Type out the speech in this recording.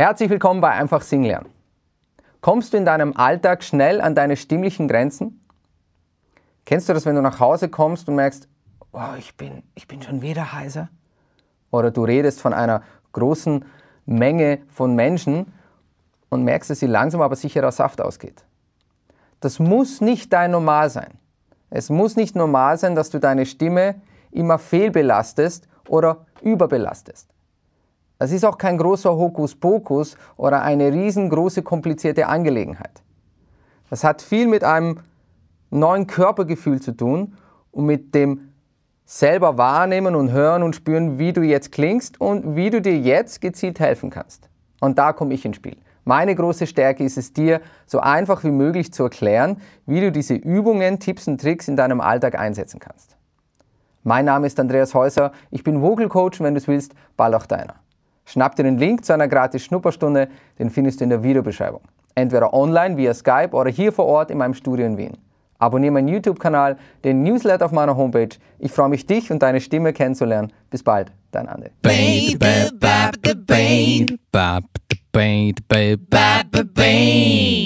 Herzlich willkommen bei Einfach Singen lernen. Kommst du in deinem Alltag schnell an deine stimmlichen Grenzen? Kennst du das, wenn du nach Hause kommst und merkst, oh, ich, bin, ich bin schon wieder heiser? Oder du redest von einer großen Menge von Menschen und merkst, dass sie langsam aber sicherer Saft ausgeht. Das muss nicht dein Normal sein. Es muss nicht normal sein, dass du deine Stimme immer fehlbelastest oder überbelastest. Das ist auch kein großer Hokuspokus oder eine riesengroße komplizierte Angelegenheit. Das hat viel mit einem neuen Körpergefühl zu tun und mit dem selber wahrnehmen und hören und spüren, wie du jetzt klingst und wie du dir jetzt gezielt helfen kannst. Und da komme ich ins Spiel. Meine große Stärke ist es dir, so einfach wie möglich zu erklären, wie du diese Übungen, Tipps und Tricks in deinem Alltag einsetzen kannst. Mein Name ist Andreas Häuser, ich bin Vogelcoach und wenn du es willst, bald auch deiner. Schnapp dir den Link zu einer gratis Schnupperstunde, den findest du in der Videobeschreibung. Entweder online via Skype oder hier vor Ort in meinem Studio in Wien. Abonniere meinen YouTube-Kanal, den Newsletter auf meiner Homepage. Ich freue mich, dich und deine Stimme kennenzulernen. Bis bald, dein Andi. Baby,